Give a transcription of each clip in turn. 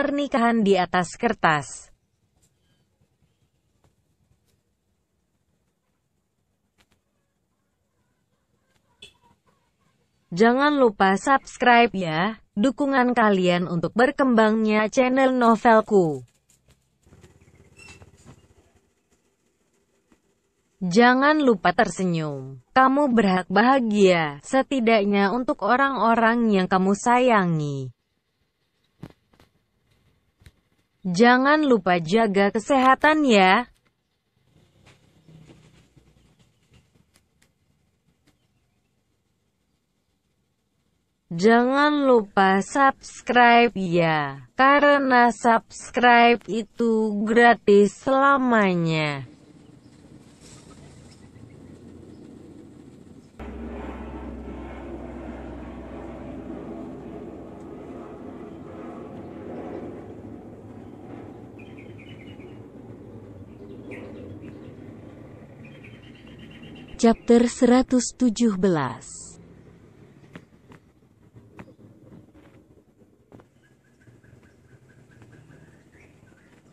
pernikahan di atas kertas. Jangan lupa subscribe ya, dukungan kalian untuk berkembangnya channel novelku. Jangan lupa tersenyum. Kamu berhak bahagia, setidaknya untuk orang-orang yang kamu sayangi. Jangan lupa jaga kesehatan ya. Jangan lupa subscribe ya, karena subscribe itu gratis selamanya. Chapter 117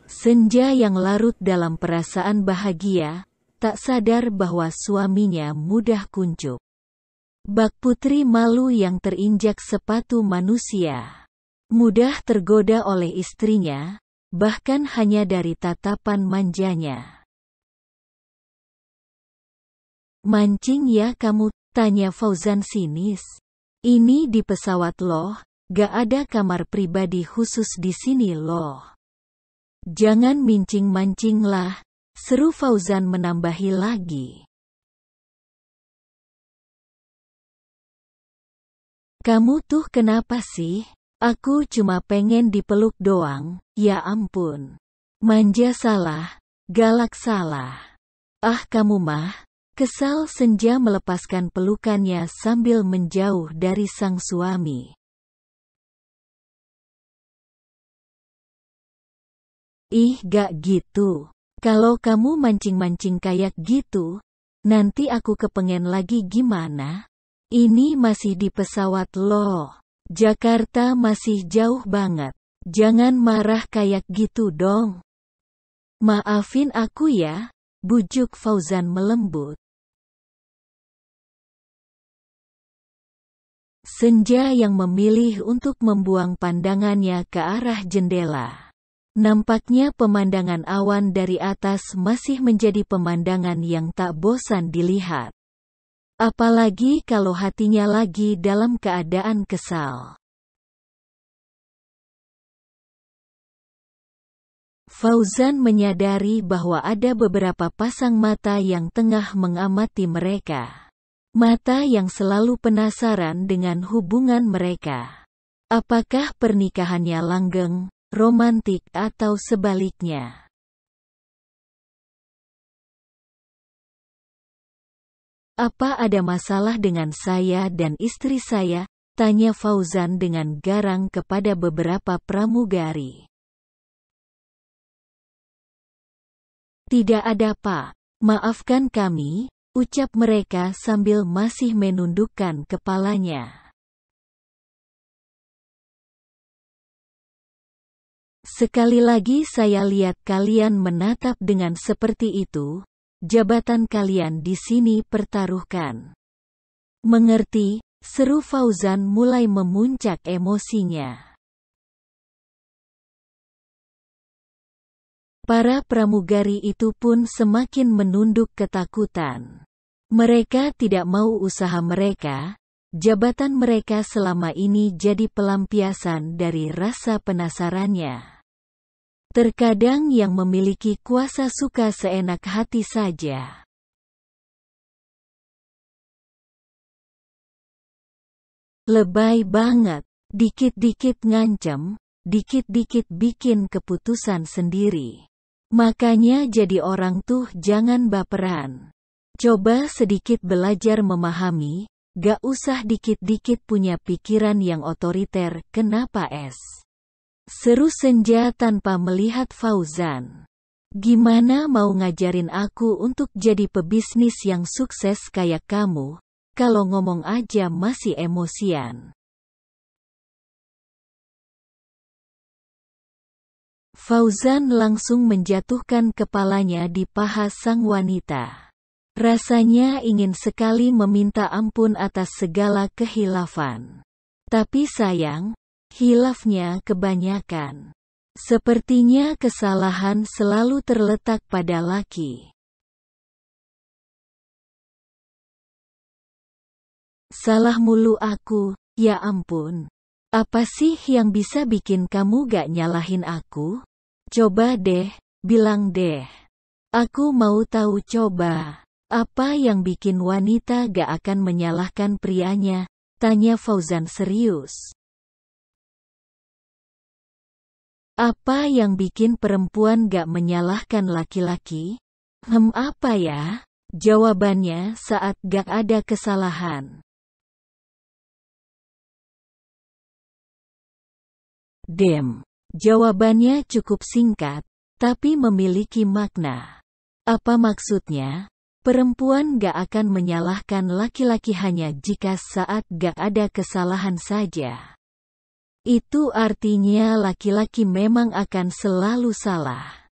Senja yang larut dalam perasaan bahagia, tak sadar bahwa suaminya mudah kuncup. Bak putri malu yang terinjak sepatu manusia. Mudah tergoda oleh istrinya, bahkan hanya dari tatapan manjanya. Mancing ya kamu, tanya Fauzan sinis. Ini di pesawat loh, gak ada kamar pribadi khusus di sini loh. Jangan mincing-mancing lah, seru Fauzan menambahi lagi. Kamu tuh kenapa sih? Aku cuma pengen dipeluk doang, ya ampun. Manja salah, galak salah. Ah kamu mah, Kesal Senja melepaskan pelukannya sambil menjauh dari sang suami. Ih gak gitu. Kalau kamu mancing-mancing kayak gitu, nanti aku kepengen lagi gimana? Ini masih di pesawat loh. Jakarta masih jauh banget. Jangan marah kayak gitu dong. Maafin aku ya, bujuk Fauzan melembut. Senja yang memilih untuk membuang pandangannya ke arah jendela. Nampaknya pemandangan awan dari atas masih menjadi pemandangan yang tak bosan dilihat. Apalagi kalau hatinya lagi dalam keadaan kesal. Fauzan menyadari bahwa ada beberapa pasang mata yang tengah mengamati mereka. Mata yang selalu penasaran dengan hubungan mereka. Apakah pernikahannya langgeng, romantik atau sebaliknya? Apa ada masalah dengan saya dan istri saya? Tanya Fauzan dengan garang kepada beberapa pramugari. Tidak ada pak, maafkan kami, ucap mereka sambil masih menundukkan kepalanya. Sekali lagi saya lihat kalian menatap dengan seperti itu, jabatan kalian di sini pertaruhkan. Mengerti, seru Fauzan mulai memuncak emosinya. Para pramugari itu pun semakin menunduk ketakutan. Mereka tidak mau usaha mereka, jabatan mereka selama ini jadi pelampiasan dari rasa penasarannya. Terkadang yang memiliki kuasa suka seenak hati saja. Lebay banget, dikit-dikit ngancem, dikit-dikit bikin keputusan sendiri. Makanya jadi orang tuh jangan baperan. Coba sedikit belajar memahami, gak usah dikit-dikit punya pikiran yang otoriter, kenapa es? Seru senja tanpa melihat Fauzan. Gimana mau ngajarin aku untuk jadi pebisnis yang sukses kayak kamu, kalau ngomong aja masih emosian. Fauzan langsung menjatuhkan kepalanya di paha sang wanita. Rasanya ingin sekali meminta ampun atas segala kehilafan. Tapi sayang, hilafnya kebanyakan. Sepertinya kesalahan selalu terletak pada laki. Salah mulu aku, ya ampun. Apa sih yang bisa bikin kamu gak nyalahin aku? Coba deh, bilang deh. Aku mau tahu coba. Apa yang bikin wanita gak akan menyalahkan prianya? Tanya Fauzan serius. Apa yang bikin perempuan gak menyalahkan laki-laki? Hem apa ya? Jawabannya saat gak ada kesalahan. Dem. Jawabannya cukup singkat, tapi memiliki makna. Apa maksudnya? Perempuan gak akan menyalahkan laki-laki hanya jika saat gak ada kesalahan saja. Itu artinya laki-laki memang akan selalu salah.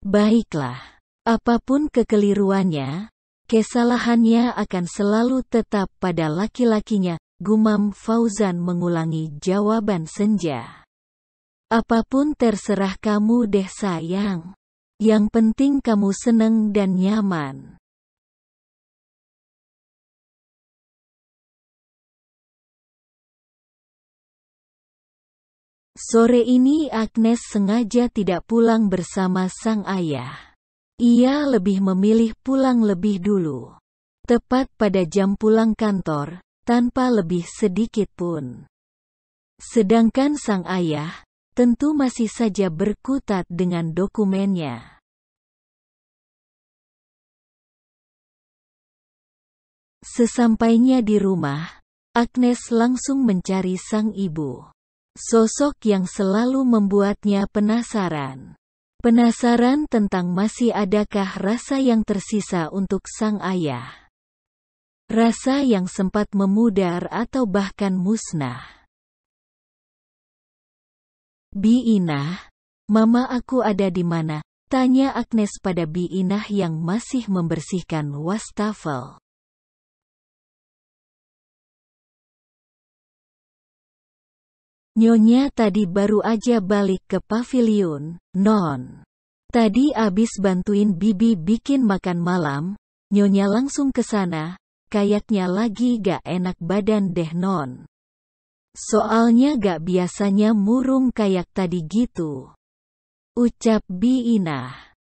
Baiklah, apapun kekeliruannya, kesalahannya akan selalu tetap pada laki-lakinya, gumam Fauzan mengulangi jawaban senja. Apapun terserah kamu deh sayang. Yang penting kamu seneng dan nyaman. Sore ini Agnes sengaja tidak pulang bersama sang ayah. Ia lebih memilih pulang lebih dulu. Tepat pada jam pulang kantor, tanpa lebih sedikit pun. Sedangkan sang ayah, tentu masih saja berkutat dengan dokumennya. Sesampainya di rumah, Agnes langsung mencari sang ibu. Sosok yang selalu membuatnya penasaran. Penasaran tentang masih adakah rasa yang tersisa untuk sang ayah. Rasa yang sempat memudar atau bahkan musnah. Bi Inah, mama aku ada di mana? Tanya Agnes pada Bi Inah yang masih membersihkan wastafel. Nyonya tadi baru aja balik ke pavilion, non. Tadi abis bantuin Bibi bikin makan malam, Nyonya langsung ke sana, kayaknya lagi gak enak badan deh non. Soalnya gak biasanya murung kayak tadi gitu. Ucap Biinah.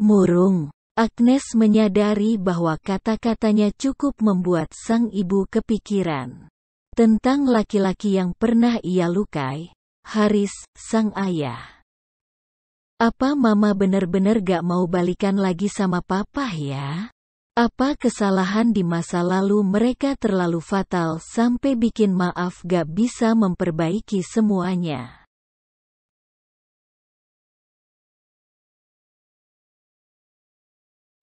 Murung. Agnes menyadari bahwa kata-katanya cukup membuat sang ibu kepikiran. Tentang laki-laki yang pernah ia lukai, Haris, sang ayah. Apa mama benar-benar gak mau balikan lagi sama papa ya? Apa kesalahan di masa lalu mereka terlalu fatal sampai bikin maaf gak bisa memperbaiki semuanya.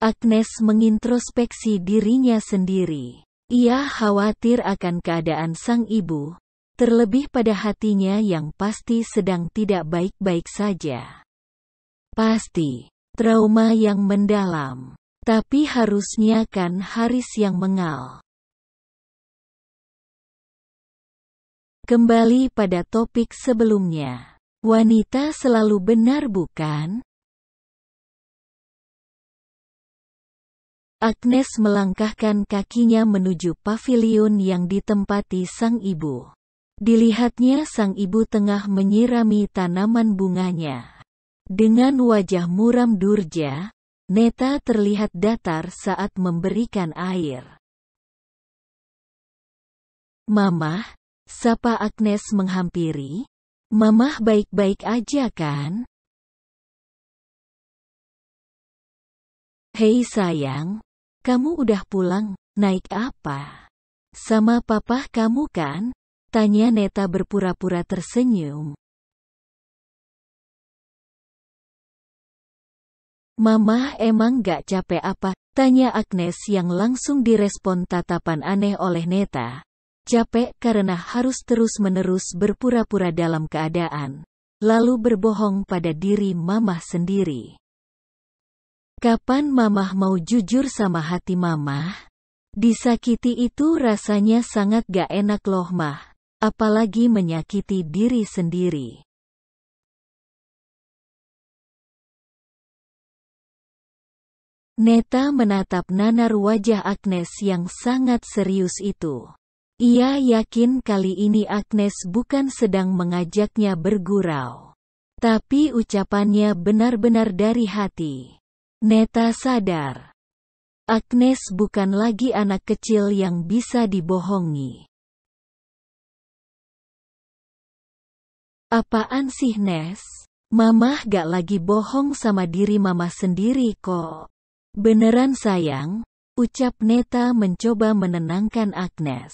Agnes mengintrospeksi dirinya sendiri. Ia khawatir akan keadaan sang ibu, terlebih pada hatinya yang pasti sedang tidak baik-baik saja. Pasti, trauma yang mendalam tapi harusnya kan Haris yang mengal. Kembali pada topik sebelumnya. Wanita selalu benar bukan? Agnes melangkahkan kakinya menuju pavilion yang ditempati sang ibu. Dilihatnya sang ibu tengah menyirami tanaman bunganya. Dengan wajah muram durja, Neta terlihat datar saat memberikan air. Mamah, sapa Agnes menghampiri. Mamah baik-baik aja kan? Hei sayang, kamu udah pulang, naik apa? Sama papa kamu kan? Tanya Neta berpura-pura tersenyum. Mamah emang gak capek apa? Tanya Agnes yang langsung direspon tatapan aneh oleh Neta. Capek karena harus terus-menerus berpura-pura dalam keadaan. Lalu berbohong pada diri mamah sendiri. Kapan mamah mau jujur sama hati mamah? Disakiti itu rasanya sangat gak enak loh mah. Apalagi menyakiti diri sendiri. Neta menatap nanar wajah Agnes yang sangat serius itu. Ia yakin kali ini Agnes bukan sedang mengajaknya bergurau. Tapi ucapannya benar-benar dari hati. Neta sadar. Agnes bukan lagi anak kecil yang bisa dibohongi. Apaan sih Nes? Mamah gak lagi bohong sama diri mama sendiri kok. Beneran sayang, ucap Neta mencoba menenangkan Agnes.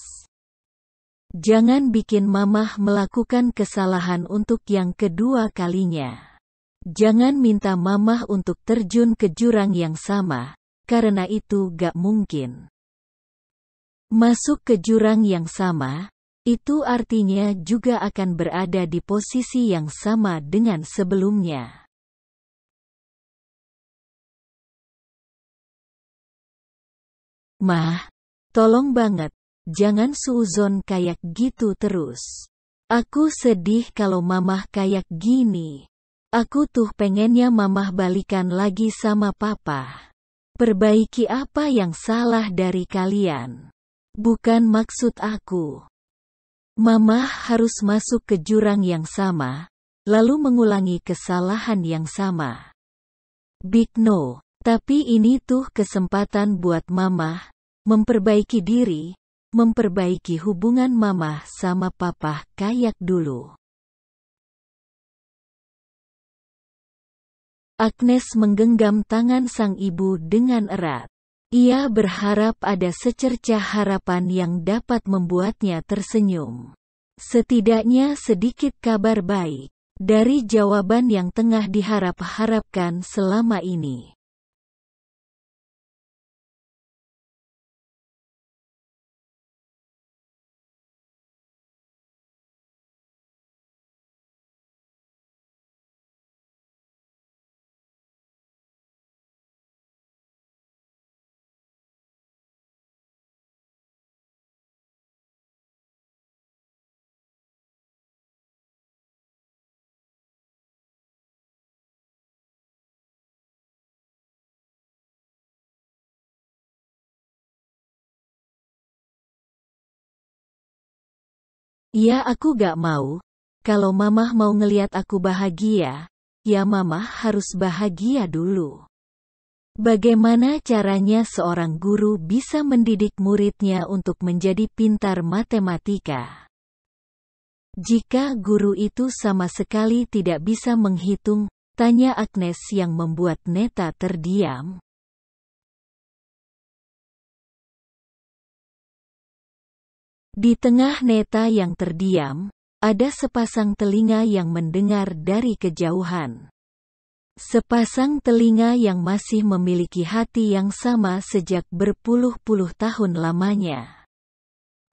Jangan bikin mamah melakukan kesalahan untuk yang kedua kalinya. Jangan minta mamah untuk terjun ke jurang yang sama, karena itu gak mungkin. Masuk ke jurang yang sama, itu artinya juga akan berada di posisi yang sama dengan sebelumnya. Mah, tolong banget, jangan suzon kayak gitu terus. Aku sedih kalau mamah kayak gini. Aku tuh pengennya mamah balikan lagi sama papa. Perbaiki apa yang salah dari kalian. Bukan maksud aku. Mamah harus masuk ke jurang yang sama, lalu mengulangi kesalahan yang sama. Big no. Tapi ini tuh kesempatan buat mamah, memperbaiki diri, memperbaiki hubungan mamah sama papa kayak dulu. Agnes menggenggam tangan sang ibu dengan erat. Ia berharap ada secerca harapan yang dapat membuatnya tersenyum. Setidaknya sedikit kabar baik dari jawaban yang tengah diharap-harapkan selama ini. Ya aku gak mau. Kalau mamah mau ngeliat aku bahagia, ya mamah harus bahagia dulu. Bagaimana caranya seorang guru bisa mendidik muridnya untuk menjadi pintar matematika? Jika guru itu sama sekali tidak bisa menghitung, tanya Agnes yang membuat Neta terdiam. Di tengah neta yang terdiam, ada sepasang telinga yang mendengar dari kejauhan. Sepasang telinga yang masih memiliki hati yang sama sejak berpuluh-puluh tahun lamanya.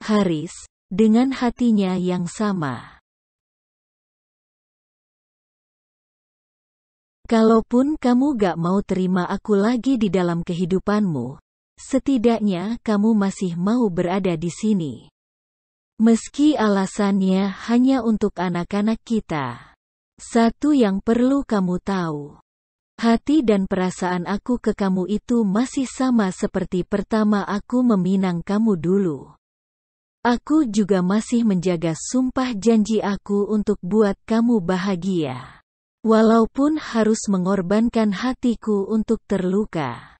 Haris, dengan hatinya yang sama. Kalaupun kamu gak mau terima aku lagi di dalam kehidupanmu, setidaknya kamu masih mau berada di sini. Meski alasannya hanya untuk anak-anak kita. Satu yang perlu kamu tahu. Hati dan perasaan aku ke kamu itu masih sama seperti pertama aku meminang kamu dulu. Aku juga masih menjaga sumpah janji aku untuk buat kamu bahagia. Walaupun harus mengorbankan hatiku untuk terluka.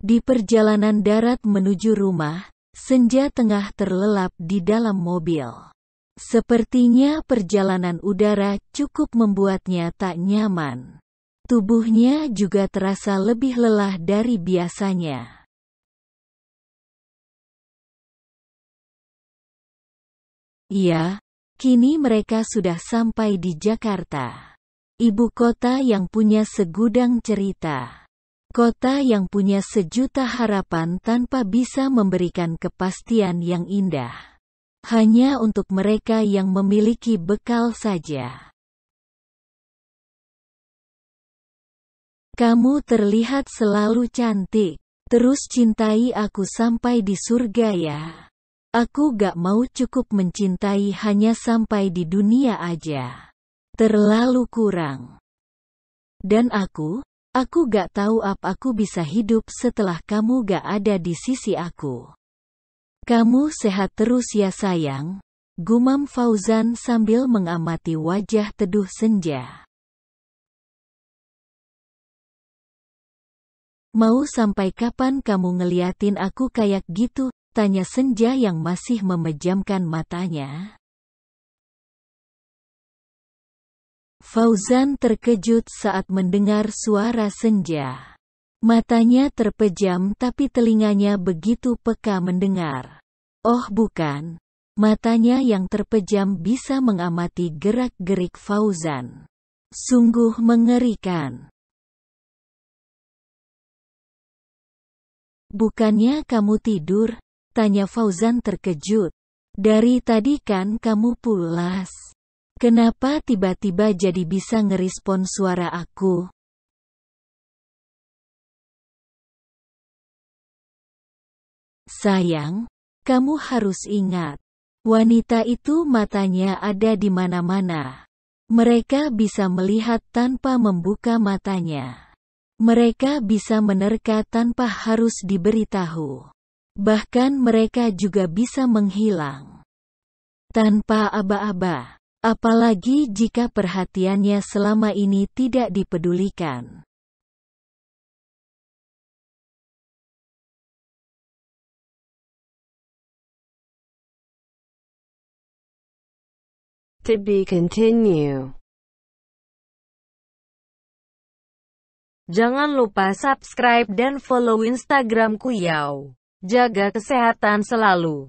Di perjalanan darat menuju rumah, senja tengah terlelap di dalam mobil. Sepertinya perjalanan udara cukup membuatnya tak nyaman. Tubuhnya juga terasa lebih lelah dari biasanya. Ya, kini mereka sudah sampai di Jakarta. Ibu kota yang punya segudang cerita. Kota yang punya sejuta harapan tanpa bisa memberikan kepastian yang indah. Hanya untuk mereka yang memiliki bekal saja. Kamu terlihat selalu cantik. Terus cintai aku sampai di surga ya. Aku gak mau cukup mencintai hanya sampai di dunia aja. Terlalu kurang. Dan aku, Aku gak tahu apa aku bisa hidup setelah kamu gak ada di sisi aku. Kamu sehat terus ya sayang, gumam Fauzan sambil mengamati wajah teduh senja. Mau sampai kapan kamu ngeliatin aku kayak gitu? Tanya Senja yang masih memejamkan matanya. Fauzan terkejut saat mendengar suara senja. Matanya terpejam tapi telinganya begitu peka mendengar. Oh bukan, matanya yang terpejam bisa mengamati gerak-gerik Fauzan. Sungguh mengerikan. Bukannya kamu tidur? Tanya Fauzan terkejut. Dari tadi kan kamu pulas. Kenapa tiba-tiba jadi bisa ngerespon suara aku? Sayang, kamu harus ingat, wanita itu matanya ada di mana-mana. Mereka bisa melihat tanpa membuka matanya. Mereka bisa menerka tanpa harus diberitahu. Bahkan mereka juga bisa menghilang. Tanpa aba-aba. Apalagi jika perhatiannya selama ini tidak dipedulikan. To be continue. Jangan lupa subscribe dan follow Instagramku Yao. Jaga kesehatan selalu.